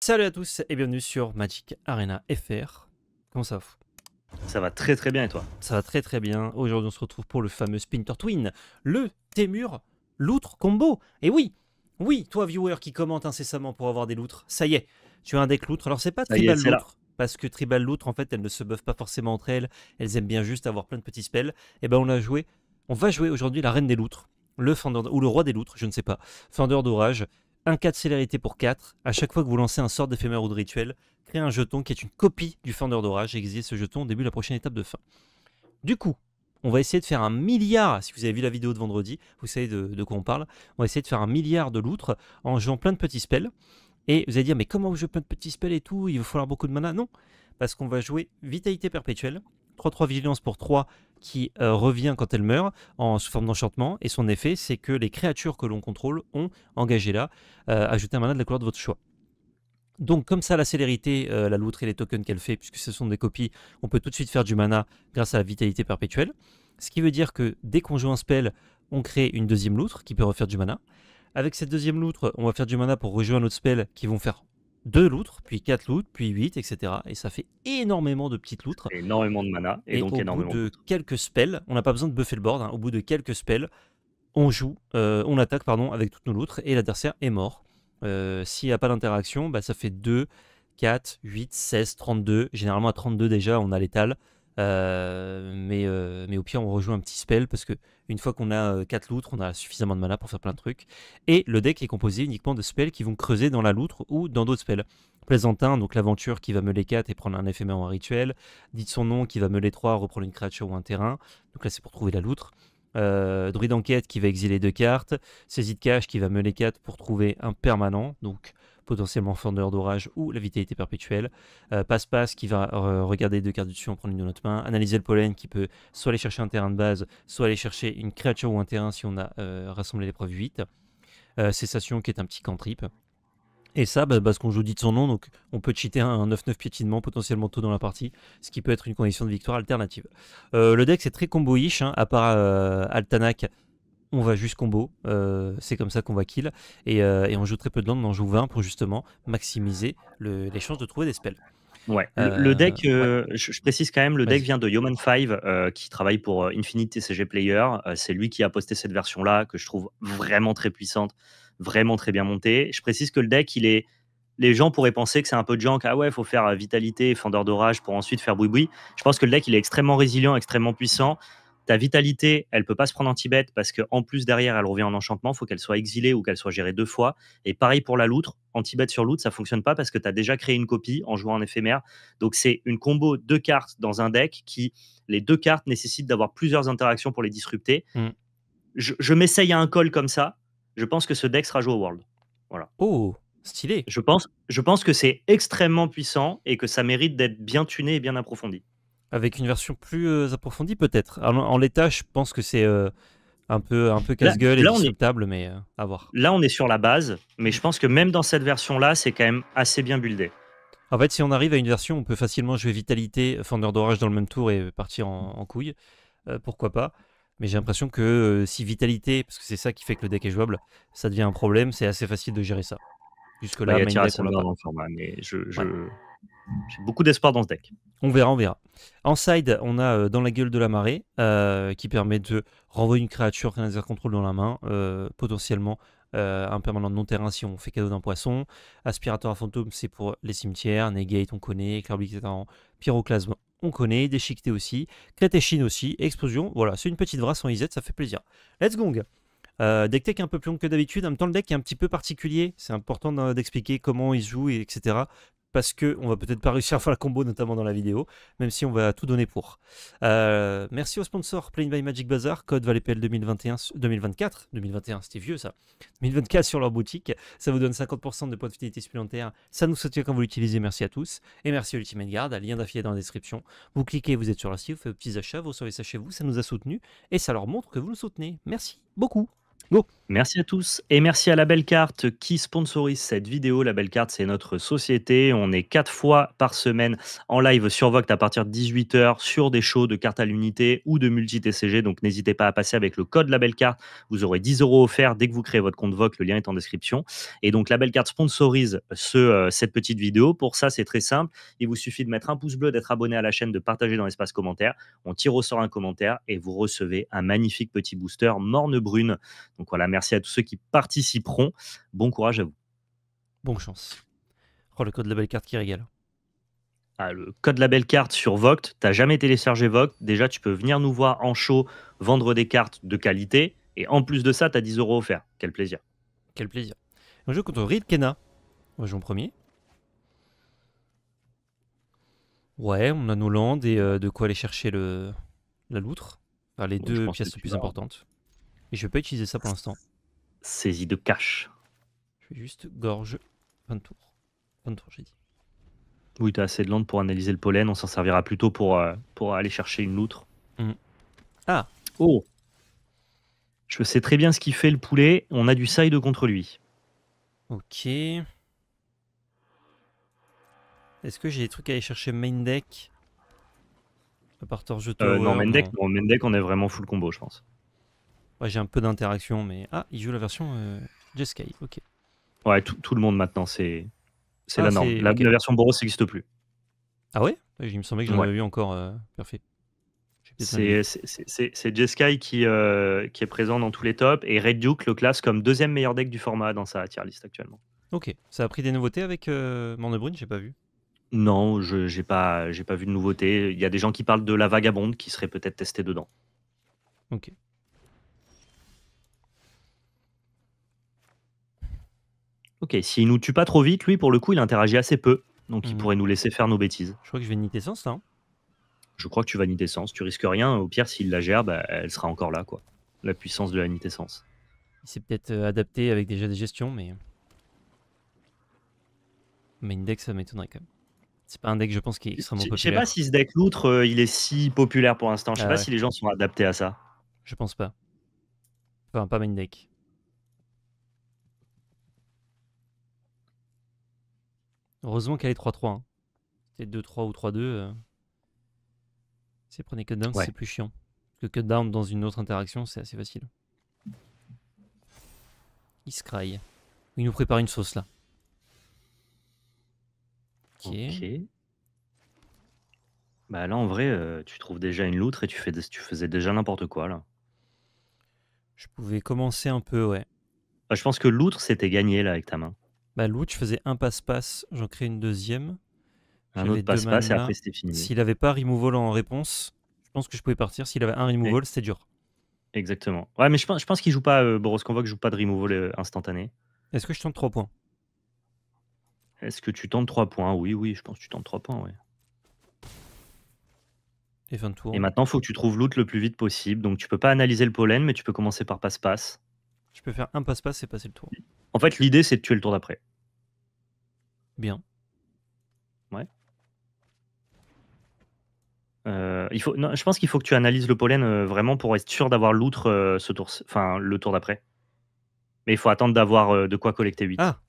Salut à tous et bienvenue sur Magic Arena FR. Comment ça va Ça va très très bien et toi Ça va très très bien. Aujourd'hui on se retrouve pour le fameux Spinter Twin, le Témur Loutre Combo. Et oui, oui, toi viewer qui commente incessamment pour avoir des loutres, ça y est, tu as un deck loutre. Alors c'est pas tribal loutre. Parce que Tribal Loutre, en fait, elles ne se buffent pas forcément entre elles. Elles aiment bien juste avoir plein de petits spells. Et eh ben, on a joué. On va jouer aujourd'hui la Reine des Loutres. Le ou le Roi des Loutres, je ne sais pas. Fender d'Orage un cas de célérité pour 4. À chaque fois que vous lancez un sort d'éphémère ou de rituel, créez un jeton qui est une copie du Fender d'Orage et exigez ce jeton au début de la prochaine étape de fin. Du coup, on va essayer de faire un milliard, si vous avez vu la vidéo de vendredi, vous savez de, quoi on parle, on va essayer de faire un milliard de loutres en jouant plein de petits spells. Et vous allez dire, mais comment je jouez plein de petits spells et tout, il va falloir beaucoup de mana Non, parce qu'on va jouer Vitalité Perpétuelle, 3-3 vigilance pour 3 qui euh, revient quand elle meurt en sous forme d'enchantement. Et son effet, c'est que les créatures que l'on contrôle ont engagé là, euh, ajouté un mana de la couleur de votre choix. Donc comme ça, la célérité, euh, la loutre et les tokens qu'elle fait, puisque ce sont des copies, on peut tout de suite faire du mana grâce à la vitalité perpétuelle. Ce qui veut dire que dès qu'on joue un spell, on crée une deuxième loutre qui peut refaire du mana. Avec cette deuxième loutre, on va faire du mana pour rejoindre un autre spell qui vont faire deux loutres, puis quatre loutres, puis huit, etc. Et ça fait énormément de petites loutres. Énormément de mana. Et, donc au bout de quelques spells, on n'a pas besoin de buffer le board, hein. au bout de quelques spells, on joue, euh, on attaque pardon, avec toutes nos loutres et l'adversaire est mort. Euh, s'il n'y a pas d'interaction, bah, ça fait 2, 4, 8, 16, 32. Généralement à 32 déjà, on a l'étal. Euh, mais, euh, mais au pire, on rejoue un petit spell parce que une fois qu'on a 4 euh, loutres, on a suffisamment de mana pour faire plein de trucs. Et le deck est composé uniquement de spells qui vont creuser dans la loutre ou dans d'autres spells. Plaisantin, donc l'aventure qui va meuler 4 et prendre un éphémère en rituel. Dites son nom qui va meuler 3, reprendre une créature ou un terrain. Donc là, c'est pour trouver la loutre. Druid druide enquête qui va exiler deux cartes, saisie de cache qui va meuler 4 pour trouver un permanent, donc potentiellement Fendeur d'Orage ou la Vitalité Perpétuelle. Euh, Passe-Passe qui va regarder deux cartes du dessus, en prendre une de notre main. Analyser le pollen qui peut soit aller chercher un terrain de base, soit aller chercher une créature ou un terrain si on a euh, rassemblé l'épreuve 8. Euh, cessation qui est un petit cantrip. Et ça, bah, parce qu'on joue dit de son nom, donc on peut cheater un 9-9 piétinement potentiellement tôt dans la partie, ce qui peut être une condition de victoire alternative. le deck c'est très combo-ish, hein, à part Altanak on va juste combo, euh, c'est comme ça qu'on va kill, et, euh, on joue très peu de land, on joue 20 pour justement maximiser les chances de trouver des spells. Ouais. Euh, le deck, je, précise quand même, le deck vient de Yeoman 5 qui travaille pour Infinite TCG Player. c'est lui qui a posté cette version-là que je trouve vraiment très puissante, vraiment très bien montée. Je précise que le deck, il est. Les gens pourraient penser que c'est un peu de junk. Ah ouais, faut faire vitalité, et fendeur d'orage pour ensuite faire boui-boui. Je pense que le deck, il est extrêmement résilient, extrêmement puissant. Ta vitalité, elle peut pas se prendre en Tibet parce qu'en plus derrière, elle revient en enchantement. faut qu'elle soit exilée ou qu'elle soit gérée deux fois. Et pareil pour la loutre. En Tibet sur loutre, ça fonctionne pas parce que tu as déjà créé une copie en jouant en éphémère. Donc c'est une combo deux cartes dans un deck qui, les deux cartes nécessitent d'avoir plusieurs interactions pour les disrupter. Hmm. Je, m'essaye à un call comme ça. Je pense que ce deck sera joué au World. Voilà. Oh, stylé. Je pense, je pense que c'est extrêmement puissant et que ça mérite d'être bien tuné et bien approfondi. Avec une version plus euh, approfondie peut-être. En, l'état, je pense que c'est euh, un peu, un peu casse-gueule et acceptable, mais euh, à voir. Là, on est sur la base, mais je pense que même dans cette version-là, c'est quand même assez bien buildé. En fait, si on arrive à une version, on peut facilement jouer Vitalité, Fender d'Orage dans le même tour et partir en, couille. pourquoi pas Mais j'ai l'impression que si Vitalité, parce que c'est ça qui fait que le deck est jouable, ça devient un problème, c'est assez facile de gérer ça. Jusque-là, ouais, bah, on l'a Format, mais je, j'ai beaucoup d'espoir dans ce deck. On verra, on verra. En side, on a euh, dans la gueule de la marée euh, qui permet de renvoyer une créature désert contrôle dans la main, euh, potentiellement un permanent non-terrain si on fait cadeau d'un poisson. Aspirateur à fantôme, c'est pour les cimetières. Negate, on connaît. Clairblick, en pyroclasme, on connaît. Déchiqueté aussi. Crétéchine aussi. Explosion, voilà, c'est une petite brasse en IZ, ça fait plaisir. Let's gong! deck tech un peu plus long que d'habitude. En même temps, le deck est un petit peu particulier. C'est important d'expliquer comment il joue, etc parce que on va peut-être pas réussir à faire la combo, notamment dans la vidéo, même si on va tout donner pour. Euh, merci aux sponsors Playing by Magic Bazaar, code ValetPL 2021, 2024, 2021 c'était vieux ça, 2024 sur leur boutique, ça vous donne 50% de points de fidélité supplémentaires, ça nous soutient quand vous l'utilisez, merci à tous, et merci Ultimate Guard, lien d'affilié dans la description, vous cliquez, vous êtes sur la site, vous faites vos petits achats, vous recevez ça chez vous, ça nous a soutenus, et ça leur montre que vous nous soutenez, merci beaucoup Merci à tous et merci à la Belle Carte qui sponsorise cette vidéo. La Belle Carte, c'est notre société. On est quatre fois par semaine en live sur Voct à partir de 18h sur des shows de cartes à l'unité ou de multi-TCG. Donc n'hésitez pas à passer avec le code La Belle Carte. Vous aurez 10 euros offerts dès que vous créez votre compte Voct. Le lien est en description. Et donc la Belle Carte sponsorise ce, euh, cette petite vidéo. Pour ça, c'est très simple. Il vous suffit de mettre un pouce bleu, d'être abonné à la chaîne, de partager dans l'espace commentaire. On tire au sort un commentaire et vous recevez un magnifique petit booster morne brune donc voilà, merci à tous ceux qui participeront. Bon courage à vous. Bonne chance. Oh, le code de la belle carte qui régale. Ah, le code la belle carte sur Voct. T'as jamais téléchargé Voct. Déjà, tu peux venir nous voir en show, vendre des cartes de qualité. Et en plus de ça, t'as 10 euros offerts. Quel plaisir. Quel plaisir. Un joue contre Reed On va en premier. Ouais, on a nos landes et euh, de quoi aller chercher le... la loutre. les deux pièces les plus importantes je vais pas utiliser ça pour l'instant. Saisie de cache. Je vais juste gorge 20 tours. 20 tours, j'ai dit. Oui, t'as assez de lente pour analyser le pollen. On s'en servira plutôt pour, euh, pour aller chercher une loutre. Mm. Ah Oh Je sais très bien ce qu'il fait le poulet. On a du side contre lui. Ok. Est-ce que j'ai des trucs à aller chercher main deck À part euh, Non, main deck, main deck, on est vraiment full combo, je pense j'ai un peu d'interaction, mais. Ah, il joue la version euh, Jeskai, ok. Ouais, tout, le monde maintenant, c'est c'est ah, la norme. La, version Boros n'existe plus. Ah ouais Il me semblait que j'en avais vu encore. parfait. Euh, c'est Jeskai qui, euh, qui est présent dans tous les tops et Red Duke le classe comme deuxième meilleur deck du format dans sa tier list actuellement. Ok, ça a pris des nouveautés avec euh, Mandebrune, j'ai pas vu. Non, je j'ai pas, pas vu de nouveautés. Il y a des gens qui parlent de la vagabonde qui serait peut-être testée dedans. Ok, Ok, s'il nous tue pas trop vite, lui, pour le coup, il interagit assez peu. Donc il mhm. pourrait nous laisser faire nos bêtises. Je crois que je vais niter sens là. Hein. je crois que tu vas tessence, Tu risques rien. Au pire, s'il la gère, elle sera encore là, quoi. La puissance de la Essence. Il s'est peut-être euh, adapté avec déjà des gestions, mais. Mais deck, ça m'étonnerait quand même. C'est pas un deck, je pense, qui est extrêmement populaire. Je sais pas si ce deck loutre, euh, il est si populaire pour l'instant. Je sais ah pas si les gens sont adaptés à ça. Je pense pas. Enfin, pas main deck. Heureusement qu'elle est 3-3. C'était 2-3 ou 3-2. Si elle prenait cut c'est plus chiant. Que cut down dans une autre interaction, c'est assez facile. Il se Il nous prépare une sauce là. Ok. Bah là en vrai, euh, tu trouves déjà une loutre et tu, fais, tu faisais déjà n'importe quoi là. Je pouvais commencer un peu, ouais. Bah, je pense que loutre, c'était gagné là avec ta main. Bah, loot, je faisais un passe-passe, j'en crée une deuxième. Un autre passe-passe et après c'était fini. S'il n'avait pas removal en réponse, je pense que je pouvais partir. S'il avait un removal, c'est c'était dur. Exactement. Ouais, mais je pense, je pense qu'il joue pas, euh, Boros Convoque joue pas de removal euh, instantané. Est-ce que je tente 3 points Est-ce que tu tentes 3 points Oui, oui, je pense que tu tentes 3 points, ouais. Et fin de tour. Et maintenant, il faut que tu trouves loot le plus vite possible. Donc tu peux pas analyser le pollen, mais tu peux commencer par passe-passe. Je peux faire un passe-passe et passer le tour. En fait, l'idée, c'est de tuer le tour d'après. Bien. Ouais. Euh, il faut, je pense qu'il faut que tu analyses le pollen euh, vraiment pour être sûr d'avoir l'outre euh, ce tour, enfin le tour d'après. Mais il faut attendre d'avoir de quoi collecter 8. Ah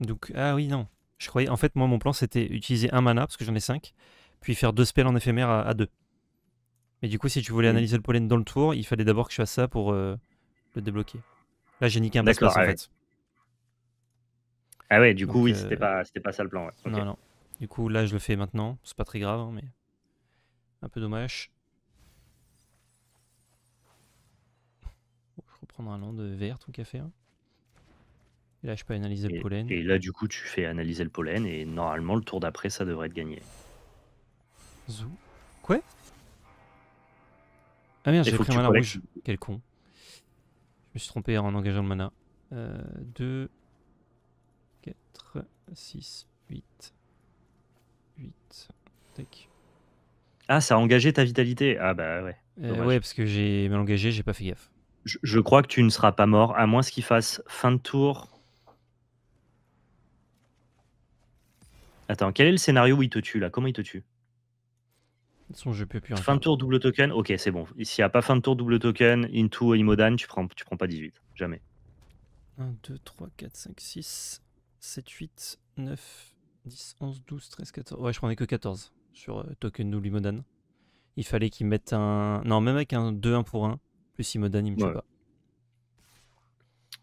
Donc, ah oui, non. Je croyais, en fait, moi, mon plan, c'était utiliser un mana, parce que j'en ai 5, puis faire deux spells en éphémère à 2. Mais du coup, si tu voulais hmm. analyser le pollen dans le tour, il fallait d'abord que je fasse ça pour le débloquer. Là, j'ai niqué un basket, en fait. Ah ouais, du coup, oui, euh, c'était pas, pas ça le plan. Non, non. Du coup, là, je le fais maintenant. C'est pas très grave, hein, mais un peu dommage. Je reprendrai un land vert, ou café. Hein. Et là, je peux analyser le pollen. Et là, du coup, tu fais analyser le pollen et normalement, le tour d'après, ça devrait être gagné. Zou. Quoi Ah merde, j'ai pris un mana rouge. Quel con. Je me suis trompé en engageant le mana. 2, euh, 4, 6, 8. 8. Tac. Ah, ça a engagé ta vitalité. Ah bah ouais. Euh, ouais, parce que j'ai mal engagé, j'ai pas fait gaffe. Je, crois que tu ne seras pas mort, à moins qu'il fasse fin de tour. Attends, quel est le scénario où il te tue là Comment il te tue son je peux plus fin de tour double token, ok c'est bon. S'il n'y a pas fin de tour double token, into Imodan, tu prends, tu prends pas 18. Jamais. 1, 2, 3, 4, 5, 6. 7, 8, 9, 10, 11, 12, 13, 14. Ouais, je prenais que 14 sur euh, Token ou Imodan. Il fallait qu'il mette un. Non, même avec un 2-1 pour 1, plus Imodan il me tue pas.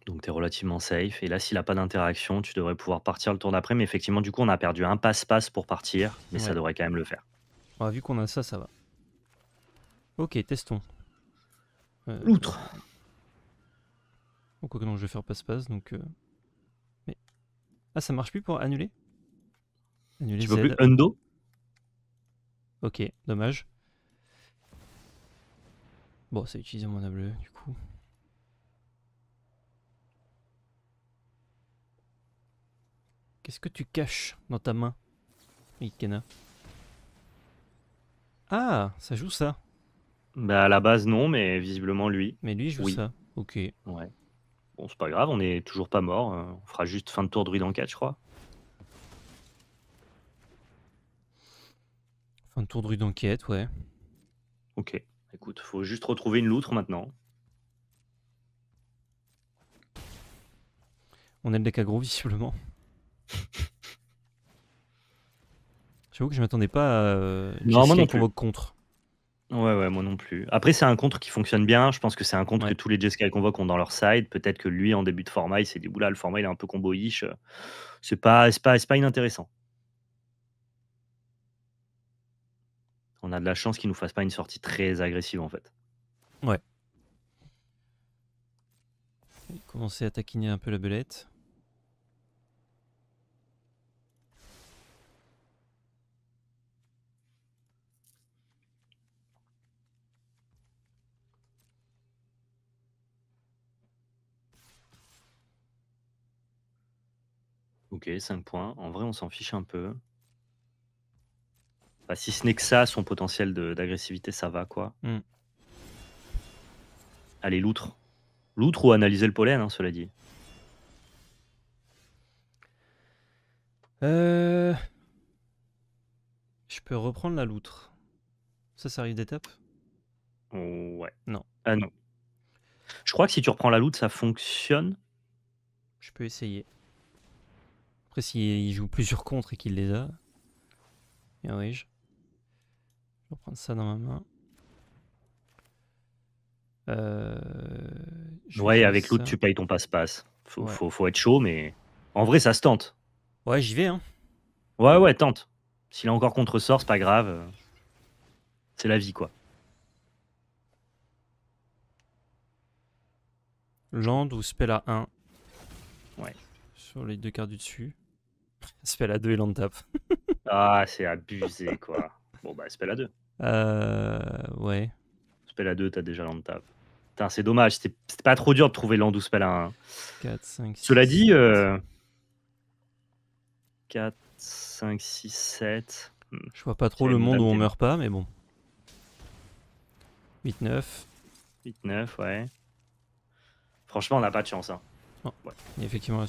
Donc tu es relativement safe. Et là, s'il n'a pas d'interaction, tu devrais pouvoir partir le tour d'après. Mais effectivement, du coup, on a perdu un passe-passe pour partir. Mais ça devrait quand même le faire. vu qu'on a ça, ça va. Ok, testons. Euh, L'outre. quoi que non, je vais faire passe-passe. Donc. Euh, ah, ça marche plus pour annuler Annuler Tu veux plus undo Ok, dommage. Bon, ça utilise mon bleu, du coup. Qu'est-ce que tu caches dans ta main, Ikena Ah, ça joue ça. Bah à la base non, mais visiblement lui. Mais lui joue ça. Ok. Ouais. Bon, c'est pas grave, on est toujours pas mort. Hein. On fera juste fin de tour de rue d'enquête, je crois. Fin de tour de rue d'enquête, ouais. Ok. Écoute, faut juste retrouver une loutre maintenant. On a le deck aggro, visiblement. J'avoue que je m'attendais pas à. Euh, Normalement, on contre. Ouais, ouais, moi non plus. Après, c'est un contre qui fonctionne bien. Je pense que c'est un contre que tous les Jeskai Convoque ont dans leur side. Peut-être que lui, en début de format, il s'est dit, oula, le format, il est un peu combo-ish. C'est pas, pas, pas inintéressant. On a de la chance qu'il nous fasse pas une sortie très agressive, en fait. Ouais. Commencer à taquiner un peu la belette. Ok, 5 points. En vrai, on s'en fiche un peu. Bah, si ce n'est que ça, son potentiel d'agressivité, ça va, quoi. Hmm. Allez, l'outre. L'outre ou analyser le pollen, hein, cela dit. Euh, je peux reprendre la loutre. Ça, ça arrive d'étape Ouais. Non. Ah non. Je crois que si tu reprends la loutre, ça fonctionne. Je peux essayer s'il joue plusieurs contre et qu'il les a. Et oui, je... vais prendre ça dans ma main. Euh, ouais, avec l'autre, tu payes ton passe-passe. Faut, être chaud, mais en vrai, ça se tente. Ouais, j'y vais. Hein. Ouais, ouais, tente. S'il a encore contre-sort, c'est pas grave. C'est la vie, quoi. Land ou spell à 1. Ouais. Sur les deux cartes du dessus. Spell à 2 et land tap ah, c'est abusé, quoi. Bon, bah, spell à 2. Euh, ouais. Spell à 2, t'as déjà l'on tap Putain, c'est dommage. C'était pas trop dur de trouver l'and ou spell à 1. 4, 5, 6. Cela dit, 4, 5, 6, 7. Je vois pas trop le monde où on meurt pas, mais bon. 8, 9. 8, 9, ouais. Franchement, on n'a pas de chance. Hein ouais. effectivement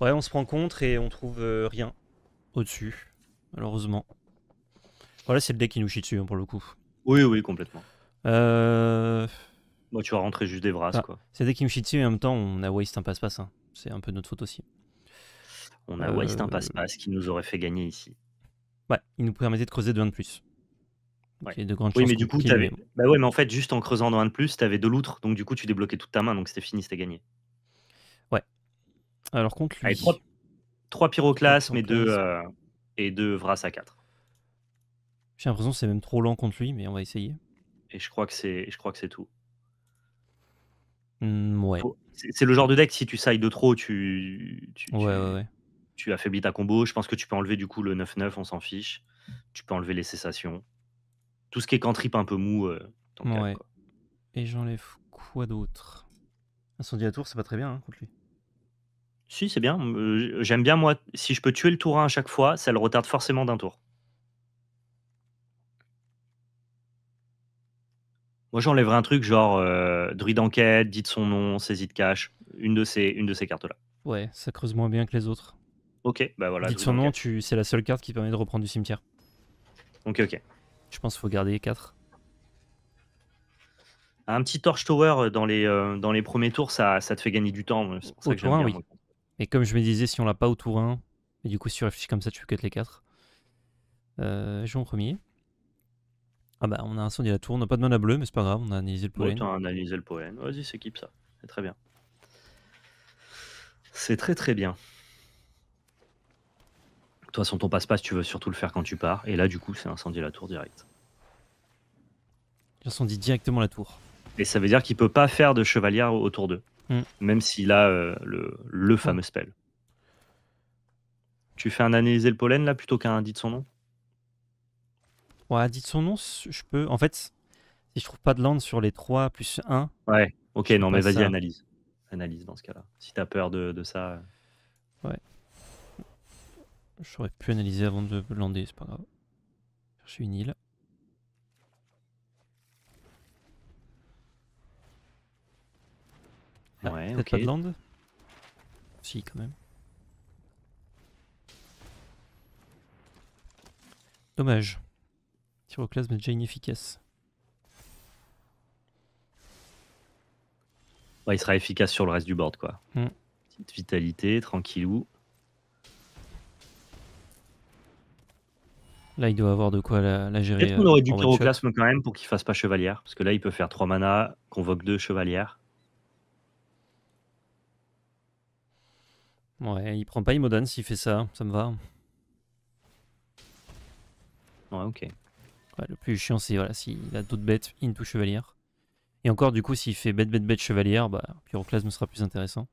Ouais, on se prend contre et on trouve euh, rien au-dessus, malheureusement. Voilà, c'est le deck qui nous chie dessus hein, pour le coup. Oui, oui, complètement. Euh, Moi, tu vas rentrer juste des brasses, ah, quoi. C'est le deck qui nous chie dessus et en même temps, on a waste un passe-passe. Hein. C'est un peu notre faute aussi. On a waste un euh, passe-passe qui nous aurait fait gagner ici. Ouais, il nous permettait de creuser de 1 de plus. Ouais. oui, mais du coup, avais... Bah ouais, mais en fait, juste en creusant dans 1 de plus, t'avais de l'outre, donc du coup, tu débloquais toute ta main, donc c'était fini, c'était gagné. Alors contre lui. Allez, trois, trois 2 et deux, euh, et deux Vras à 4. J'ai l'impression que c'est même trop lent contre lui, mais on va essayer. Et je crois que c'est, je crois que c'est tout. Hmm, ouais. C'est le genre de deck, si tu sailles de trop, tu, tu, affaiblis ta combo. Je pense que tu peux enlever du coup le 9-9, on s'en fiche. Tu peux enlever les cessations. Tout ce qui est cantrip un peu mou. Euh, ouais. Et j'enlève quoi d'autre Incendie à tour, c'est pas très bien hein, contre lui. Si, c'est bien. Hum, euh, j'aime bien, moi, si je peux tuer le tour 1 à chaque fois, ça le retarde forcément d'un tour. Moi, j'enlèverais un truc genre druid euh, druide enquête, dites son nom, saisie de cash, une de ces, ces cartes-là. Ouais, ça creuse moins bien que les autres. Ok, bah voilà. Dites son nom, c'est la seule carte qui permet de reprendre du cimetière. Ok, ok. Je pense qu'il faut garder 4. Un petit Torch Tower euh, dans les, dans les premiers tours, ça, te fait gagner du temps. Au tour 1, oui. Et comme je me disais, si on l'a pas au tour 1, et du coup, si tu réfléchis comme ça, tu cut les 4. Euh, jouons premier. Ah bah, on a incendié la tour, on n'a pas de mana bleu, mais c'est pas grave, on a analysé le poème. on a analysé le poème. Vas-y, c'est ça. C'est très bien. C'est très très bien. De toute façon, ton passe-passe, tu veux surtout le faire quand tu pars. Et là, du coup, c'est incendier la tour direct. J'incendie directement la tour. Et ça veut dire qu'il peut pas faire de chevalière autour d'eux. Mm. même s'il a euh, le, fameux spell. Tu fais un analyser le pollen là plutôt qu'un dit de son nom Ouais, dit de son nom, je peux. En fait, si je trouve pas de land sur les 3 plus 1. Ouais, ok, non, mais vas-y, analyse. Analyse dans ce cas-là. Si t'as peur de, ça. Euh. Ouais. J'aurais pu analyser avant de lander, c'est pas grave. Chercher une île. ouais, Si, quand même. Dommage. Tyroclasme est déjà inefficace. il sera efficace sur le reste du board, quoi. Hmm. Petite vitalité, tranquillou. Là, il doit avoir de quoi la, gérer. Peut-être qu'on aurait euh, du pyroclasme quand même pour qu'il fasse pas chevalière. Parce que là, il peut faire 3 mana, convoque 2 chevalières. Ouais, il prend pas Imodan s'il fait ça, ça me va. Ouais, ok. le plus chiant, c'est voilà, s'il a d'autres bêtes into chevalier. Et encore, du coup, s'il fait bête, bête, bête, chevalier, bah, me sera plus intéressant.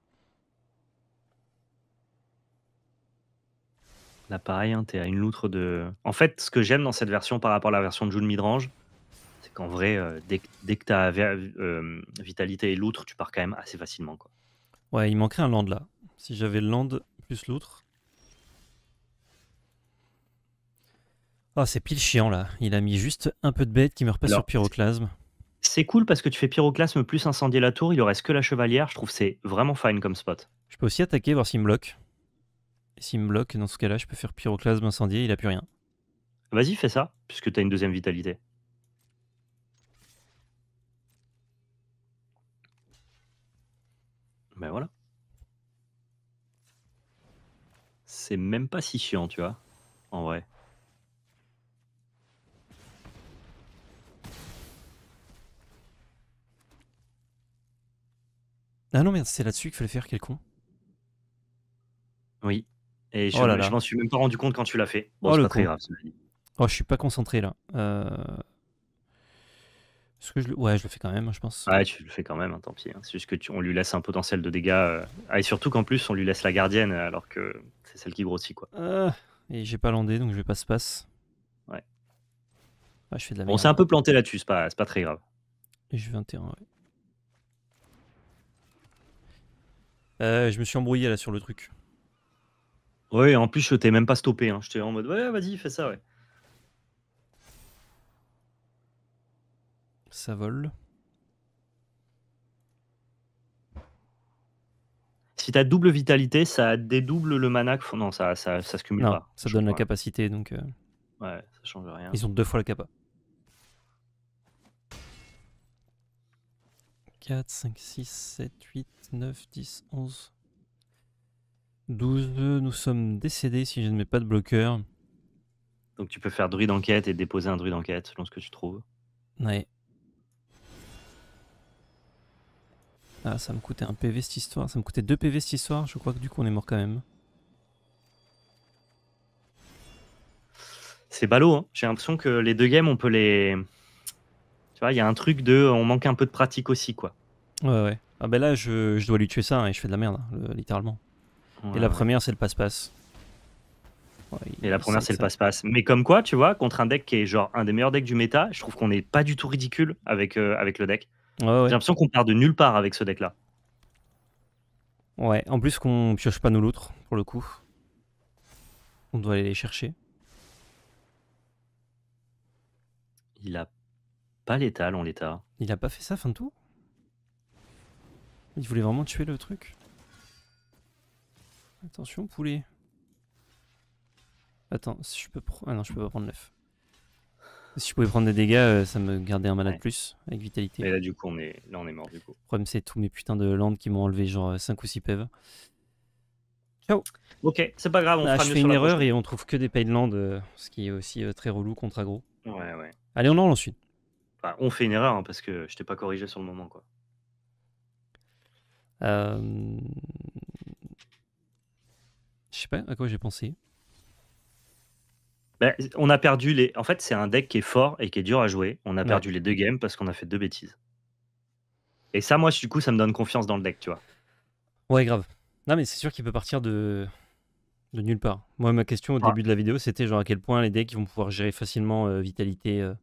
Là, pareil, hein, t'es à une loutre de. En fait, ce que j'aime dans cette version par rapport à la version de Jules Midrange, c'est qu'en vrai, euh, dès, que, t'as euh, vitalité et loutre, tu pars quand même assez facilement. Quoi. Ouais, il manquerait un land là. Si j'avais land plus l'outre. Ah, c'est pile chiant là. Il a mis juste un peu de bête qui meurt pas sur pyroclasme. C'est cool parce que tu fais pyroclasme plus incendier la tour, il ne reste que la chevalière. Je trouve c'est vraiment fine comme spot. Je peux aussi attaquer, voir s'il me bloque. s'il me bloque, dans ce cas-là, je peux faire pyroclasme, incendier, il a plus rien. Vas-y, fais ça, puisque tu as une deuxième vitalité. Ben voilà. c'est même pas si chiant, tu vois, en vrai. Ah non, merde, c'est là-dessus qu'il fallait faire, quel con. Oui. Et je, oh m'en suis même pas rendu compte quand tu l'as fait. oh, c'est pas très grave, Oh, je suis pas concentré là. Euh... Ouais, je le fais quand même, hein, je pense. Ouais, tu le fais quand même, hein, tant pis. Hein. C'est juste que on lui laisse un potentiel de dégâts. Ah, et surtout qu'en plus, on lui laisse la gardienne, euh, alors que c'est celle qui grossit, quoi. Euh, et j'ai pas landé, donc je vais pas se passe. Ouais. Ah, je fais on s'est un peu planté là-dessus, c'est pas, très grave. Et j'ai 21, ouais. je me suis embrouillé là sur le truc. Ouais, en plus, je t'ai même pas stoppé. Hein. J'étais en mode, ouais, vas-y, fais ça, ouais. Ça vole. Si tu as double vitalité, ça dédouble le mana. Que... Non, ça, ça, ça se cumule pas. Ça, donne la capacité, donc. Euh, ouais, ça change rien. Ils ont deux fois la capa. 4, 5, 6, 7, 8, 9, 10, 11. 12, nous sommes décédés si je ne mets pas de bloqueur. Donc tu peux faire druide enquête et déposer un druide enquête selon ce que tu trouves. Ouais. Ah, ça me coûtait un PV cette histoire. Ça me coûtait deux PV cette histoire. Je crois que du coup, on est mort quand même. C'est ballot. Hein. J'ai l'impression que les deux games, on peut les. Tu vois, il y a un truc de. On manque un peu de pratique aussi, quoi. Ouais, ouais. Ah, ben là, je, dois lui tuer ça hein, et je fais de la merde, hein, littéralement. Et la première, c'est le passe-passe. et la première, c'est le passe-passe. Mais comme quoi, tu vois, contre un deck qui est genre un des meilleurs decks du méta, je trouve qu'on n'est pas du tout ridicule avec, euh, avec le deck. J'ai l'impression qu'on perd de nulle part avec ce deck-là. Ouais, en plus qu'on pioche pas nous l'autre, pour le coup. On doit aller les chercher. Il a pas l'étal en l'état. Il a pas fait ça fin de tour Il voulait vraiment tuer le truc Attention poulet. Attends, je peux... Ah non, je peux pas prendre l'œuf. Si je pouvais prendre des dégâts, euh, ça me gardait un malade plus avec vitalité. là, du coup, on est, là, on est mort. Du coup. Le problème, c'est tous mes putains de landes qui m'ont enlevé genre 5 ou 6 PEV. Ciao. Ok, c'est pas grave. On bah, fera je fais une erreur et on trouve que des de land euh, ce qui est aussi euh, très relou contre aggro. Ouais, ouais. Allez, on en ensuite. Bah, on fait une erreur hein, parce que je t'ai pas corrigé sur le moment. quoi. Je sais pas à quoi j'ai pensé. Bah, on a perdu les. En fait, c'est un deck qui est fort et qui est dur à jouer. On a perdu les deux games parce qu'on a fait deux bêtises. Et ça, moi, du coup, ça me donne confiance dans le deck, tu vois. Ouais, grave. Non, mais c'est sûr qu'il peut partir de... de nulle part. Moi, ma question au début de la vidéo, c'était genre à quel point les decks vont pouvoir gérer facilement euh, vitalité. Euh,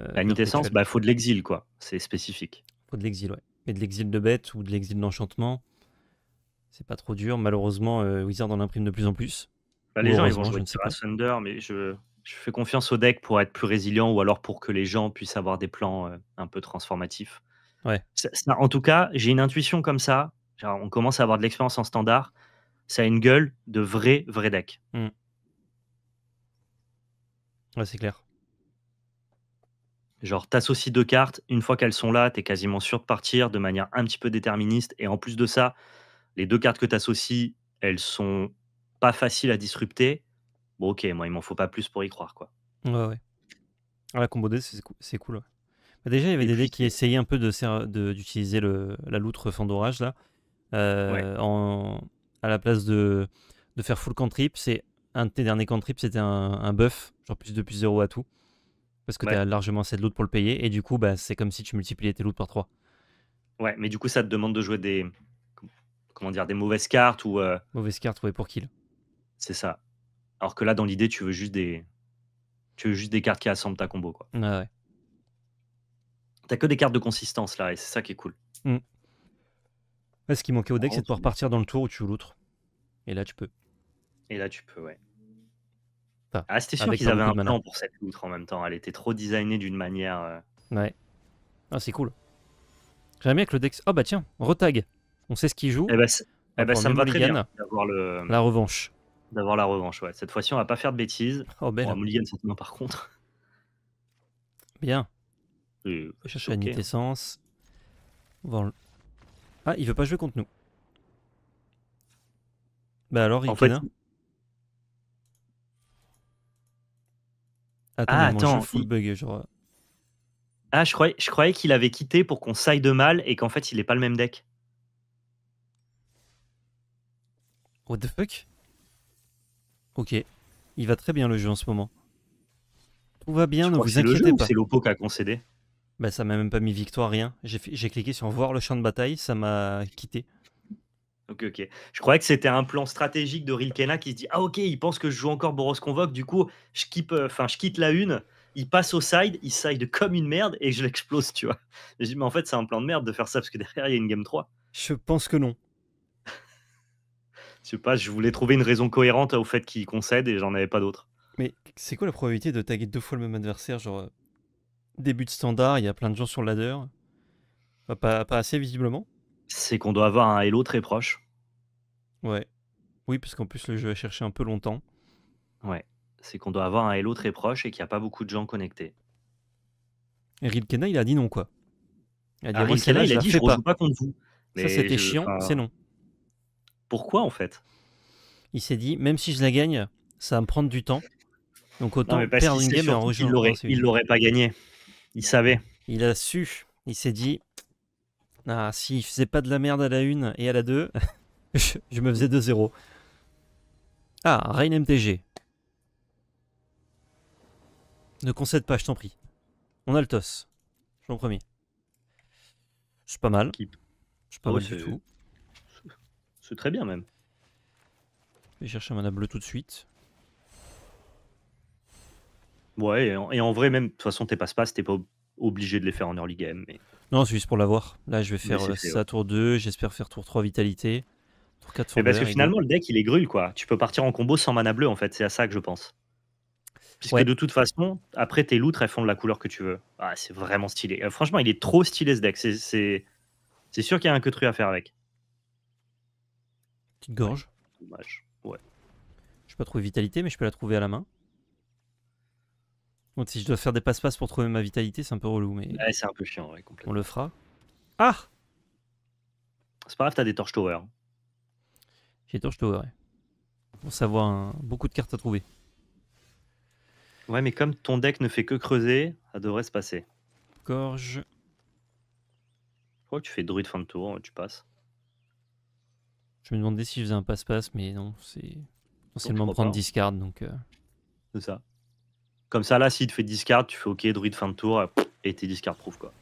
euh bah, la bah, faut de l'exil, quoi. C'est spécifique. Faut de l'exil, ouais. Mais de l'exil de bête ou de l'exil d'enchantement, c'est pas trop dur. Malheureusement, euh, Wizard en imprime de plus en plus. Bah, les gens ils vont jouer Thunder, mais je, fais confiance au deck pour être plus résilient ou alors pour que les gens puissent avoir des plans euh, un peu transformatifs. en tout cas, j'ai une intuition comme ça. on commence à avoir de l'expérience en standard. Ça a une gueule de vrai, vrai deck. Hmm. Ouais, c'est clair. Genre, t'associes deux cartes, une fois qu'elles sont là, t'es quasiment sûr de partir de manière un petit peu déterministe. Et en plus de ça, les deux cartes que t'associes, elles sont pas facile à disrupter. Bon, ok, moi, il m'en faut pas plus pour y croire, quoi. Ouais, ouais. Ah, la combo D c'est cool. Bah, déjà, il y avait des dés qui essayaient un peu d'utiliser de, d'utiliser la loutre refondorage là. Euh, à la place de, de faire full cantrip, c'est un de tes derniers cantrips, c'était un, buff, genre plus de plus 0 à tout. Parce que t'as largement assez de loot pour le payer. Et du coup, bah, c'est comme si tu multipliais tes loot par 3. Ouais, mais du coup, ça te demande de jouer des. Comment dire Des mauvaises cartes ou. Euh mauvaises cartes, ouais, pour kill. C'est ça. Alors que là, dans l'idée, tu veux juste des, tu veux juste des cartes qui assemblent ta combo, quoi. ouais. T'as que des cartes de consistance là, et c'est ça qui est cool. Mm. ce qui manquait au deck, c'est de pouvoir partir dans le tour où tu joues l'autre. Et là, tu peux. Et là, tu peux, ouais. ah, c'était sûr qu'ils avaient un plan pour cette loutre en même temps. Elle était trop designée d'une manière. Euh, ouais. Ah, c'est cool. J'aime bien que le deck. Oh bah tiens, retag. On sait ce qu'il joue. Et eh ben, bah eh ben, ça me va très bien La revanche. D'avoir la revanche, ouais. Cette fois-ci, on va pas faire de bêtises. Oh, On va mulligan cette main, par contre. Bien. Euh, va cherche une la hein. Ah, il veut pas jouer contre nous. Bah alors, il en fait... Attends, ah, attends, Ah, je croyais, je croyais qu'il avait quitté pour qu'on saille de mal et qu'en fait, il est pas le même deck. What the fuck Ok. Il va très bien le jeu en ce moment. Tout va bien, ne vous inquiétez pas. C'est l'opo qui a concédé. Bah, ça m'a même pas mis victoire, rien. J'ai cliqué sur voir le champ de bataille, ça m'a quitté. Ok, ok. Je croyais que c'était un plan stratégique de Rilkena qui se dit Ah, ok, il pense que je joue encore Boros Convoque, du coup, je, keep, euh, enfin je quitte la une, il passe au side, il side comme une merde et je l'explose, tu vois. Je dis, mais en fait, c'est un plan de merde de faire ça parce que derrière, il y a une game 3. Je pense que non je pas, je voulais trouver une raison cohérente au fait qu'il concède et j'en avais pas d'autre. Mais c'est quoi la probabilité de taguer deux fois le même adversaire Genre, euh, début de standard, il y a plein de gens sur le ladder. Pas, assez visiblement C'est qu'on doit avoir un hello très proche. Ouais. Oui, parce qu'en plus le jeu a cherché un peu longtemps. Ouais. C'est qu'on doit avoir un hello très proche et qu'il n'y a pas beaucoup de gens connectés. Et Rilkena, il a dit non, quoi. Il a dit, ah, Rilkena, il a dit je ne pas. pas contre vous. ça, c'était chiant, c'est non. Pourquoi en fait Il s'est dit, même si je la gagne, ça va me prendre du temps. Donc autant perdre une game et en Il l'aurait pas gagné. Il savait. Il a su. Il s'est dit, ah, je faisait pas de la merde à la 1 et à la 2, je, me faisais 2-0. Ah, Rain MTG. Ne concède pas, je t'en prie. On a le toss. Je premier premier. suis pas mal. suis pas mal du tout. C'est très bien même. Je vais chercher un mana bleu tout de suite. Ouais, et en, vrai, même, de toute façon, tes passe-passe, t'es pas obligé de les faire en early game. Mais... Non, c'est juste pour l'avoir. Là, je vais faire euh, ça tour 2, j'espère faire tour 3 vitalité. Tour 4 parce que finalement, le deck, il est grûle quoi. Tu peux partir en combo sans mana bleu, en fait. C'est à ça que je pense. Puisque de toute façon, après, tes loutres, elles font de la couleur que tu veux. Ah, c'est vraiment stylé. Euh, franchement, il est trop stylé, ce deck. C'est sûr qu'il y a un que truc à faire avec. Petite gorge. dommage, ouais. Je peux pas trouver vitalité, mais je peux la trouver à la main. si je dois faire des passe-passe pour trouver ma vitalité, c'est un peu relou, mais. Ouais, c'est un peu chiant, ouais, complètement. On le fera. Ah C'est pas grave, t'as des torches Tower. J'ai des Torch Tower, ouais. Pour savoir hein, beaucoup de cartes à trouver. Ouais, mais comme ton deck ne fait que creuser, ça devrait se passer. Gorge. Je crois que tu fais druide fin de tour, tu passes. Je me demandais si je faisais un passe-passe, mais non, c'est seulement prendre discard. donc. Euh. C'est ça. Comme ça, là, si tu fais discard, tu fais OK, druide fin de tour, et t'es discard proof, quoi.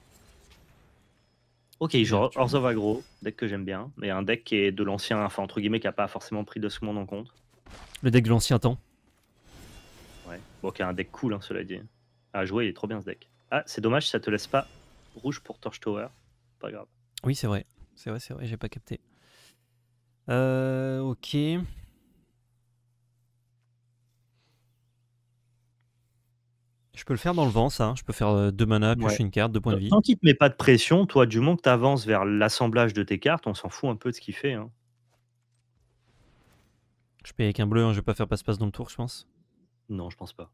Ok, genre joue of Aggro, deck que j'aime bien, mais un deck qui est de l'ancien, enfin entre guillemets, qui a pas forcément pris de ce monde en compte. Le deck de l'ancien temps. Ouais, bon, qui un deck cool, hein, cela dit. À jouer, il est trop bien ce deck. Ah, c'est dommage, ça te laisse pas rouge pour Torch Tower. Pas grave. Oui, c'est vrai. C'est vrai, c'est vrai, j'ai pas capté. Euh, ok. Je peux le faire dans le vent, ça. Hein. Je peux faire euh, deux mana, piocher une carte, deux points de vie. Tant qu'il te met pas de pression, toi, du monde que tu vers l'assemblage de tes cartes, on s'en fout un peu de ce qu'il fait. Hein. Je paye avec un bleu, hein, je vais pas faire passe-passe dans le tour, je pense. Non, je pense pas.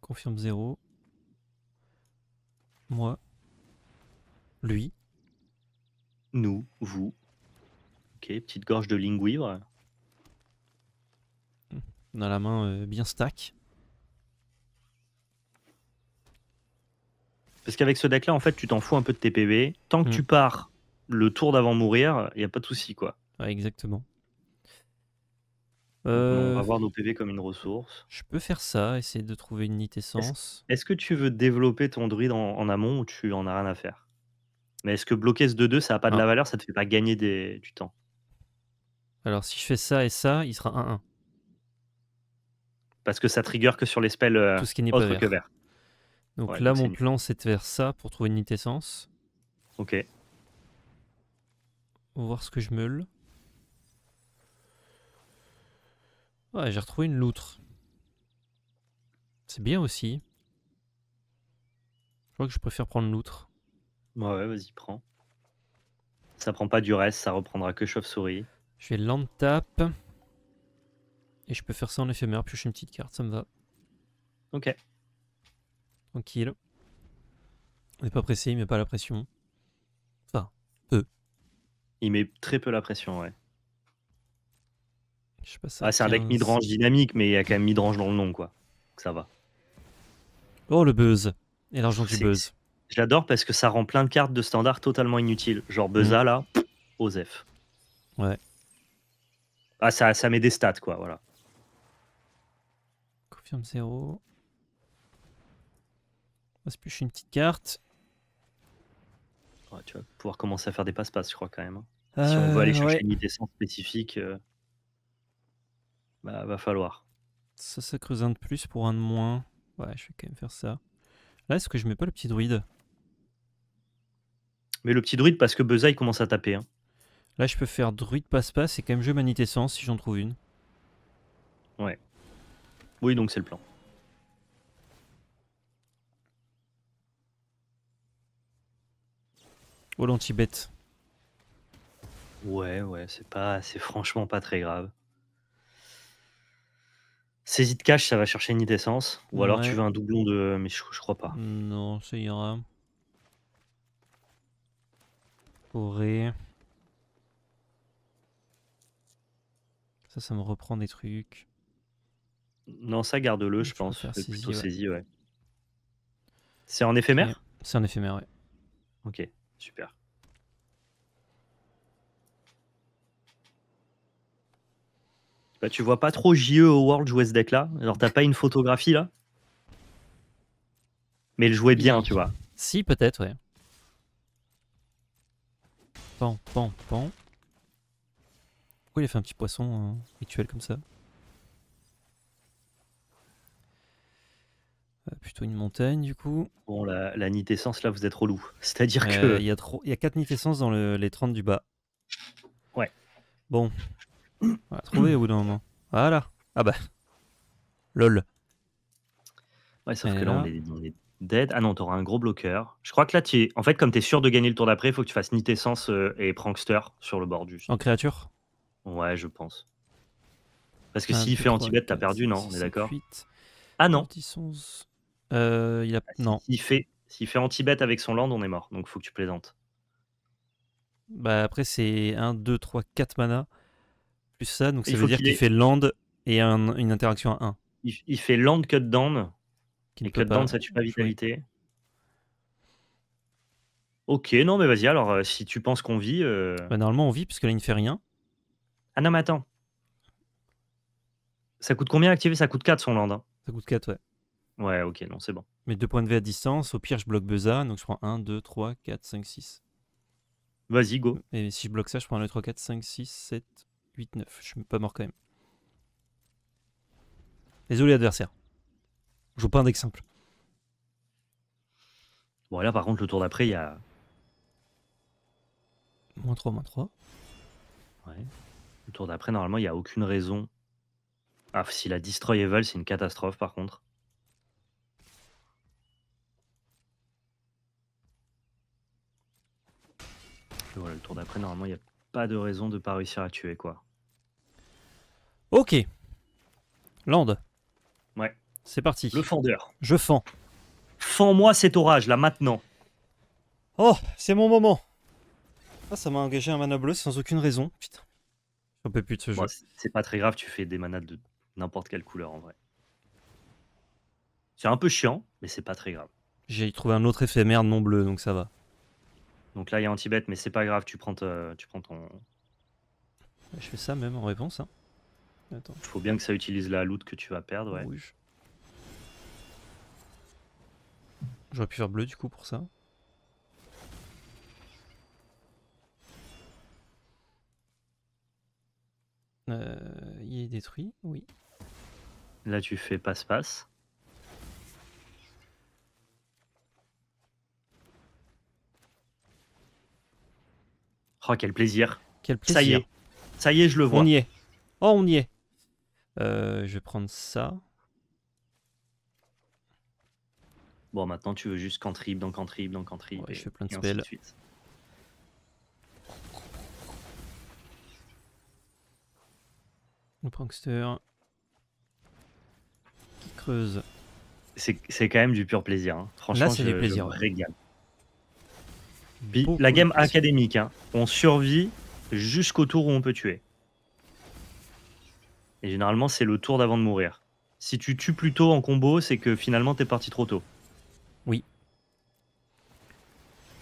Confirme 0. Moi. Lui. Nous, vous. Ok, petite gorge de linguivre On a la main euh, bien stack. Parce qu'avec ce deck là, en fait, tu t'en fous un peu de tes PV. Tant que tu mm. pars le tour d'avant mourir, il n'y a pas de souci quoi. Ouais, exactement. On euh, va voir nos PV comme une ressource. Je peux faire ça, essayer de trouver une unité essence. Est-ce que tu veux développer ton druide en, amont ou tu en as rien à faire Mais est-ce que bloquer ce 2-2, ça n'a pas de ah. la valeur, ça te fait pas gagner du temps alors si je fais ça et ça, il sera 1-1. Parce que ça trigger que sur les spells euh, ce qui pas que vert. Donc là, bah, mon plan, c'est de faire ça pour trouver une nitessence. Ok. On va voir ce que je meule. Ouais, j'ai retrouvé une loutre. C'est bien aussi. Je crois que je préfère prendre loutre. Ouais, vas-y, prends. Ça prend pas du reste, ça reprendra que chauve-souris. Je vais land tap. Et je peux faire ça en éphémère, piocher une petite carte, ça me va. Ok. Tranquille. On n'est pas pressé, il met pas la pression. Enfin, peu. Il met très peu la pression, ouais. Je sais pas ça. Ah, c'est un deck midrange dynamique, mais il y a quand même midrange dans le nom, quoi. ça va. Oh, le buzz. Et l'argent du buzz. Je l'adore parce que ça rend plein de cartes de standard totalement inutiles. Genre Buzza, mmh. là, Osef. Ouais. Ah, ça, met des stats, quoi, voilà. Confirme 0. On va se une petite carte. tu vas pouvoir commencer à faire des passe-passe, je crois, quand même. Hein. si on veut euh, aller chercher une sans spécifique, euh, bah, va falloir. Ça, ça creuse un de plus pour un de moins. Ouais, je vais quand même faire ça. Là, est-ce que je mets pas le petit druide Mais le petit druide, parce que Beza, il commence à taper. Hein. Là, je peux faire druide passe-passe et quand même jeu essence si j'en trouve une. Ouais. Oui, donc c'est le plan. Oh bête Ouais, ouais, c'est pas, c'est franchement pas très grave. Saisie de cash, ça va chercher une essence. Ou alors tu veux un doublon de. Mais je, crois pas. Non, ça ira. Aurait... ça, me reprend des trucs. Non, ça garde-le, je, pense. C'est plutôt saisi, ouais. C'est en éphémère C'est en éphémère, ouais. Ok, super. Bah, tu vois pas trop JE au World jouer ce deck là. Alors t'as pas une photographie là Mais le jouait bien, tu vois. Si, peut-être, ouais. Pan, pan, pan. Pourquoi il a fait un petit poisson euh, rituel comme ça euh, Plutôt une montagne du coup. Bon, la, la nid essence là, vous êtes relou. C'est-à-dire euh, que. Il y, a trop... y a 4 nid dans les 30 du bas. Ouais. Bon. On va trouver au bout d'un moment. Voilà. Ah bah. LOL. Ouais, sauf que là, on, est, dead. Ah non, t'auras un gros bloqueur. Je crois que là, es... en fait, comme t'es sûr de gagner le tour d'après, il faut que tu fasses essence et Prankster sur le bord du. En créature Ouais, je pense. Parce que s'il fait anti-bet, t'as perdu, non On est d'accord Ah non euh, il ah, Non. S'il fait, s'il fait anti-bet avec son land, on est mort. Donc faut que tu plaisantes. Bah après, c'est 1, 2, 3, 4 mana. Plus ça, donc ça veut dire qu'il fait land et une interaction à 1. Il, fait land cut down. Qui et cut down, ça tue pas vitalité. Ok, non, mais vas-y, alors euh, si tu penses qu'on vit. Euh, bah, normalement, on vit, parce que là, il ne fait rien. Ah non, mais attends. Ça coûte combien activer Ça coûte 4 son land. Hein. Ça coûte 4, ouais. Ouais, ok, non, c'est bon. Mais 2 points de V à distance, au pire je bloque Beza, donc je prends 1, 2, 3, 4, 5, 6. Vas-y, go. Et si je bloque ça, je prends 1, 2, 3, 4, 5, 6, 7, 8, 9. Je suis pas mort quand même. Désolé adversaire. Je joue pas un deck simple. Bon, là, par contre, le tour d'après, il y a. Moins 3, moins 3. Ouais. Le tour d'après, normalement, il n'y a aucune raison. Ah, si la Destroy Evil, c'est une catastrophe par contre. Voilà, le tour d'après, normalement, il n'y a pas de raison de ne pas réussir à tuer, quoi. Ok. Land. Ouais. C'est parti. Le fendeur. Je fends. Fends-moi cet orage, là, maintenant. Oh, c'est mon moment. Ah, ça m'a engagé un mana bleu sans aucune raison. Putain plus c'est pas très grave, tu fais des manades de n'importe quelle couleur en vrai. C'est un peu chiant, mais c'est pas très grave. J'ai trouvé un autre éphémère non bleu, donc ça va. Donc là, il y a anti-bête, mais c'est pas grave, tu prends, tu prends ton. Je fais ça même en réponse. Hein. Attends. Faut bien que ça utilise la loot que tu vas perdre, ouais. J'aurais pu faire bleu du coup pour ça. Euh, il est détruit, oui. Là, tu fais passe-passe. Oh, quel plaisir. Quel plaisir. Ça y est. Ça y est, je le vois. On y est. Oh, on y est. Euh, je vais prendre ça. Bon, maintenant, tu veux juste trip donc cantrip, donc cantrip. je fais plein de spells. Le prankster qui creuse. C'est quand même du pur plaisir. Hein. Franchement, Là, c'est des plaisir. la game académique, hein. on survit jusqu'au tour où on peut tuer. Et généralement, c'est le tour d'avant de mourir. Si tu tues plus tôt en combo, c'est que finalement, t'es parti trop tôt. Oui.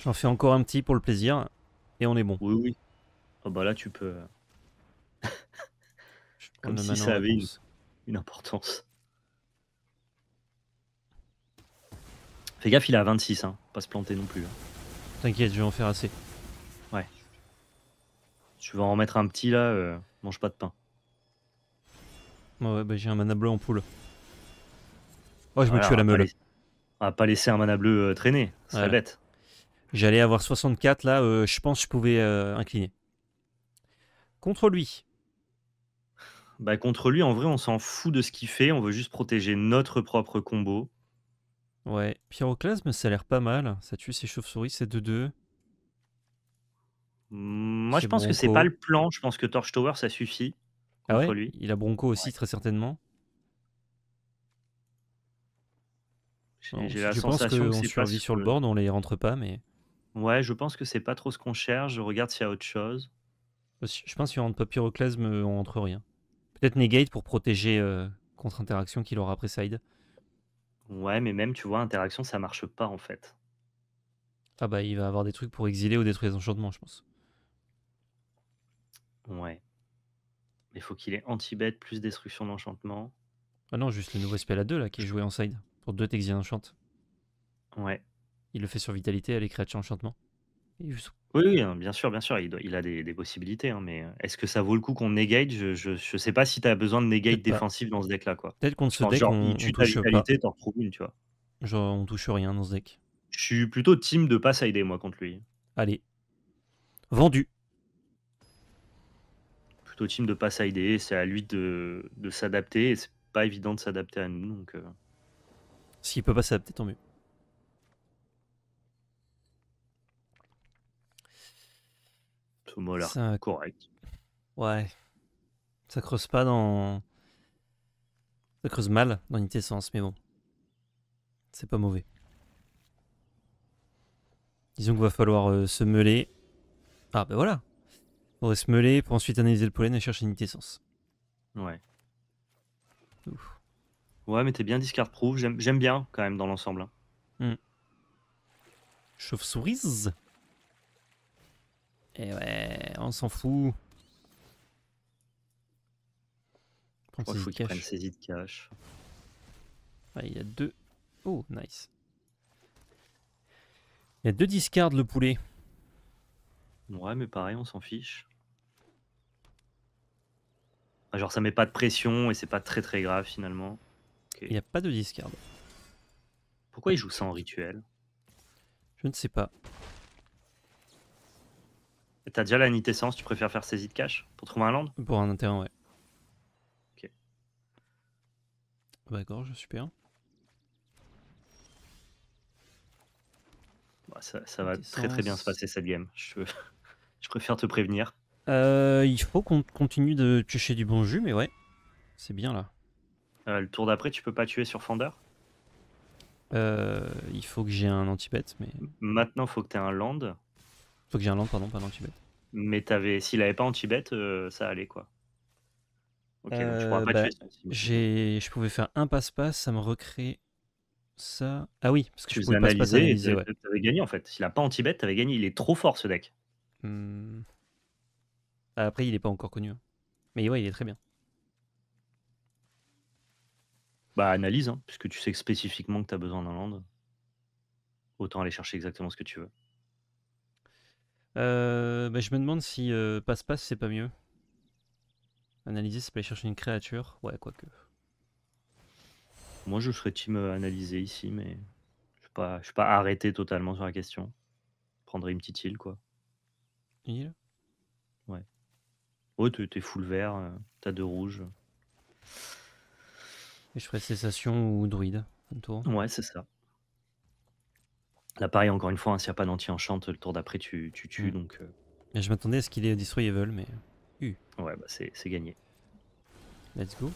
J'en fais encore un petit pour le plaisir, et on est bon. Oui, oui. Oh, bah là, tu peux... Euh, Comme si ça avait une, importance. Fais gaffe, il a 26, hein. Pas se planter non plus. Hein. T'inquiète, je vais en faire assez. Ouais. Tu vas en remettre un petit là, euh, mange pas de pain. ouais, bah, j'ai un mana bleu en poule. Oh, je me tue à la meule. On va pas laisser un mana bleu euh, traîner, c'est bête. J'allais avoir 64 là, euh, je pense que je pouvais incliner. Contre lui, bah, contre lui, en vrai, on s'en fout de ce qu'il fait. On veut juste protéger notre propre combo. Ouais, Pyroclasme, ça a l'air pas mal. Ça tue ses chauves-souris, c'est 2-2. Mmh, moi, je pense que c'est pas le plan. Je pense que Torch Tower, ça suffit Ah ouais Il a Bronco aussi, très certainement. je qu'on sur le board, on les rentre pas, mais Ouais, je pense que c'est pas trop ce qu'on cherche. Je regarde s'il y a autre chose. Bah, je pense qu'il rentre pas Pyroclasme, on rentre rien. Peut-être negate pour protéger euh, contre interaction qu'il aura après side. Ouais, mais même, tu vois, interaction, ça marche pas en fait. Ah bah, il va avoir des trucs pour exiler ou détruire les enchantements, je pense. Ouais. Mais faut qu'il ait anti-bet plus destruction d'enchantement. Ah non, juste le nouveau spell à deux, là qui est joué en side. Pour 2 t'exiles enchant. Ouais. Il le fait sur vitalité, elle est créature enchantement. Et oui, hein, bien sûr, bien sûr, il a des possibilités, hein, mais, euh, est-ce que ça vaut le coup qu'on negate? Je ne sais pas si tu as besoin de negate défensif dans ce deck là, quoi. Peut-être contre ce deck, genre on touche, une, tu vois? Genre on touche rien dans ce deck. Je suis plutôt team de pas sider moi contre lui. Allez. Vendu. Plutôt team de pas sider, c'est à lui de s'adapter et c'est pas évident de s'adapter à nous donc, euh. S'il peut pas s'adapter, tant mieux. C'est Correct. Ouais. Ça creuse pas dans. Ça creuse mal dans Unité mais bon. C'est pas mauvais. Disons qu'il va falloir euh, se meuler. Ah, ben voilà. on faudrait se meuler pour ensuite analyser le pollen et chercher une essence Ouais. Ouais, mais t'es bien discard proof. J'aime bien quand même dans l'ensemble. Hein. Hmm. Chauve-souris et eh ouais, on s'en fout. Prends de cash. il y a deux. Oh, nice. Il y a deux discards le poulet. Ouais, mais pareil, on s'en fiche. Ah, genre, ça met pas de pression et c'est pas très très grave finalement. Il n'y a pas de discard. Pourquoi il joue ça en rituel Je ne sais pas. T'as déjà la nitessence, tu préfères faire saisie de Cache pour trouver un land Pour un intérêt, ouais. Ok. Bah, super. Bah, ça, va très très bien se passer cette game. Je, préfère te prévenir. Euh, il faut qu'on continue de tuer du bon jus, mais ouais. C'est bien là. Euh, le tour d'après, tu peux pas tuer sur Fender euh, Il faut que j'ai un anti-bet, mais. Maintenant, faut que t'aies un land. Faut que j'ai un land, pardon, pas un anti-bet. Mais t'avais, s'il avait pas anti-bet, euh, ça allait quoi. Ok, je pas euh, tuer bah, je pouvais faire un passe-passe, ça me recrée ça. Ah oui, parce que je pouvais passe-passe analyser. T'avais gagné en fait. S'il a pas anti-bet, t'avais gagné. Il est trop fort ce deck. Hmm. Après, il est pas encore connu. Hein. Mais ouais, il est très bien. Bah, analyse, hein, puisque tu sais spécifiquement que t'as besoin d'un land. Autant aller chercher exactement ce que tu veux. Euh, bah, je me demande si euh, passe-passe, c'est pas mieux. Analyser, c'est pas aller chercher une créature. Ouais, quoique. Moi, je serais team euh, analyser ici, mais je suis pas, je suis pas arrêté totalement sur la question. Je prendrais une petite île, quoi. Une île Ouais. Oh, t'es full vert, euh, t'as deux rouges. Et je ferais cessation ou druide, tour. Ouais, c'est ça. Là, pareil, encore une fois, un hein, s'il n'y a d'anti-enchant, le tour d'après, tu tues. Tu, hmm. donc, euh. Je m'attendais à ce qu'il ait Destroyable, mais. Ouais, bah, c'est gagné. Let's go.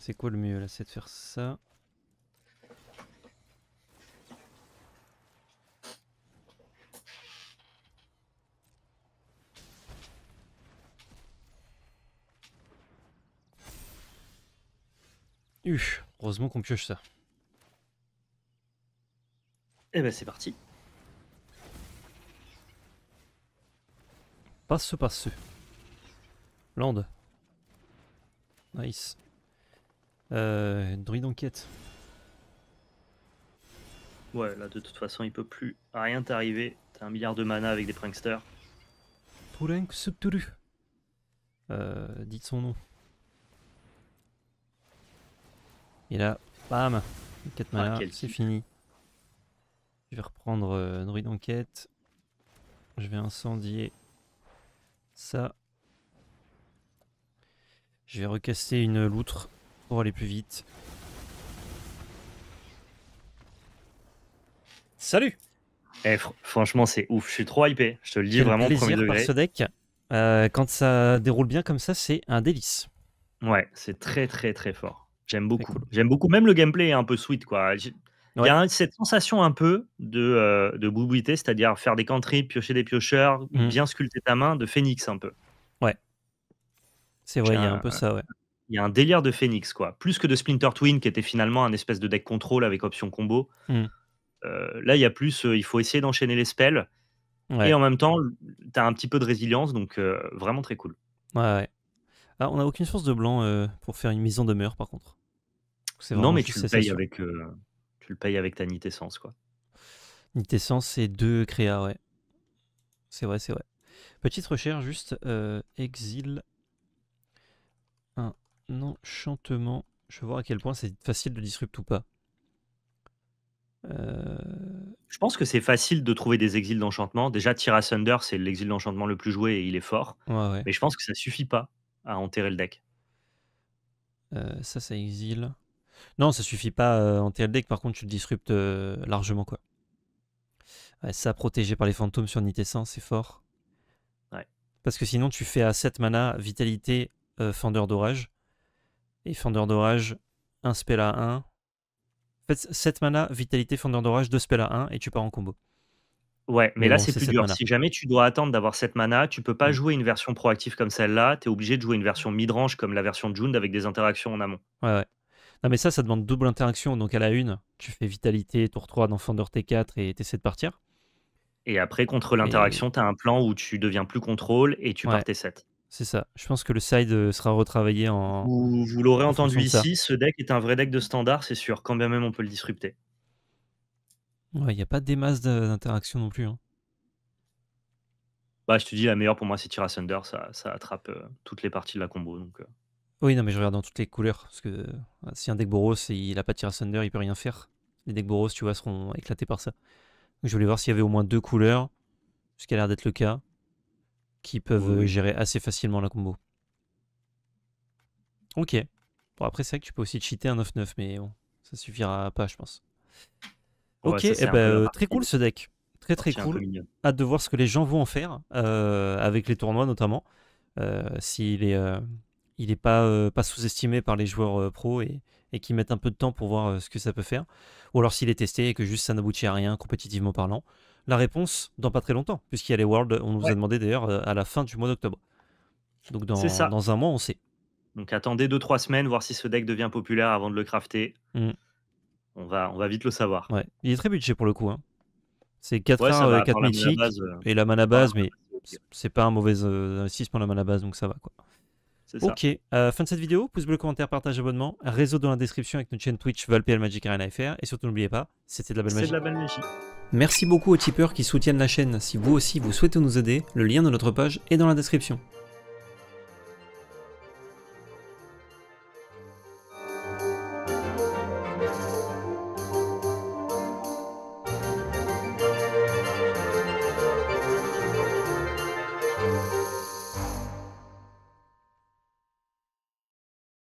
C'est quoi le mieux là C'est de faire ça. Uf. Heureusement qu'on pioche ça. Et eh ben c'est parti. Passe, passe. Land. Nice. Euh, druide enquête. Ouais, là de toute façon il peut plus rien t'arriver. T'as un milliard de mana avec des pranksters. Poulenk Subturu. Euh, dites son nom. Et là, bam, quête mana, ah, c'est fini. Je vais reprendre euh, druide enquête. Je vais incendier ça. Je vais recaster une loutre pour aller plus vite. Salut eh, Franchement, c'est ouf. Je suis trop hypé. Je te le dis vraiment plaisir premier degré. ce deck. Euh, quand ça déroule bien comme ça, c'est un délice. Ouais, c'est très très très fort. J'aime beaucoup. J'aime beaucoup. Même le gameplay est un peu sweet, quoi. Il y a cette sensation un peu de, euh, boubouité, c'est-à-dire faire des country, piocher des piocheurs, mmh. bien sculpter ta main, de phénix un peu. Ouais. C'est vrai, il y a un peu ça, ouais. Il y a un délire de phénix, quoi. Plus que de Splinter Twin, qui était finalement un espèce de deck contrôle avec option combo. Mmh. Euh, là, il y a plus, euh, il faut essayer d'enchaîner les spells. Et en même temps, tu as un petit peu de résilience, donc vraiment très cool. Ouais, ah, on n'a aucune source de blanc pour faire une mise en demeure, par contre non, mais tu le, payes avec, euh, tu le payes avec ta Nit Essence. Quoi. Nitessence Essence, c'est deux créa ouais. C'est vrai, c'est vrai. Petite recherche, juste euh, exil, un enchantement. Je vois voir à quel point c'est facile de disrupt ou pas. Euh. Je pense que c'est facile de trouver des exils d'enchantement. Déjà, Tira Thunder, c'est l'exil d'enchantement le plus joué et il est fort. Mais je pense que ça suffit pas à enterrer le deck. ça, ça exile. Non, ça suffit pas euh, en TLD, par contre, tu le disruptes euh, largement, quoi. ça, protégé par les fantômes sur Nité 100, c'est fort. Parce que sinon, tu fais à 7 mana Vitalité, euh, Fendeur d'Orage. Et Fendeur d'Orage, un spell à 1. En fait, 7 mana, Vitalité, Fendeur d'Orage, 2 spells à 1, et tu pars en combo. Ouais, mais, là, c'est plus dur. Si jamais tu dois attendre d'avoir 7 mana, tu peux pas mm. jouer une version proactive comme celle-là. Tu es obligé de jouer une version midrange comme la version de Jund avec des interactions en amont. Ouais, ouais. Non, mais ça, ça demande double interaction. Donc, à la une, tu fais vitalité, tour 3, dans Fender T4 et t de partir. Et après, contre l'interaction, t'as tu as un plan où tu deviens plus contrôle et tu pars T7. C'est ça. Je pense que le side euh, sera retravaillé en. Vous, l'aurez entendu ici, ce deck est un vrai deck de standard, c'est sûr. Quand bien même on peut le disrupter. Ouais, il n'y a pas des masses d'interaction non plus. Hein. Bah, je te dis, la meilleure pour moi, c'est Tira Thunder. Ça, attrape euh, toutes les parties de la combo. Donc, euh. Oui, non, mais je regarde dans toutes les couleurs. Parce que euh, si un deck Boros, il n'a pas tiré Thunder, il peut rien faire. Les decks Boros, tu vois, seront éclatés par ça. je voulais voir s'il y avait au moins deux couleurs, ce qui a l'air d'être le cas, qui peuvent euh, gérer assez facilement la combo. Ok. Bon, après, c'est vrai que tu peux aussi cheater un 9-9, mais bon, ça suffira pas, je pense. ok, eh ben, euh, très cool ce deck. Très très cool. Hâte de voir ce que les gens vont en faire, avec les tournois notamment. S'il si il n'est pas, euh, pas sous-estimé par les joueurs pros euh, pro et, qui mettent un peu de temps pour voir euh, ce que ça peut faire. Ou alors s'il est testé et que juste ça n'aboutit à rien compétitivement parlant. La réponse dans pas très longtemps, puisqu'il y a les Worlds, on nous a demandé d'ailleurs à la fin du mois d'octobre. Donc dans, dans, un mois, on sait. Donc attendez 2-3 semaines, voir si ce deck devient populaire avant de le crafter. Mm. On, va, on va vite le savoir. Ouais. Il est très budget pour le coup. Hein. C'est 4 et la mana base, mais c'est pas un mauvais investissement la mana base, donc ça va quoi. Ok, euh, fin de cette vidéo, pouce bleu, commentaire, partage, abonnement, réseau dans la description avec notre chaîne Twitch ValPL Magic Arena FR et surtout n'oubliez pas, c'était de la de la belle magie. Merci beaucoup aux tipeurs qui soutiennent la chaîne. Si vous aussi vous souhaitez nous aider, le lien de notre page est dans la description.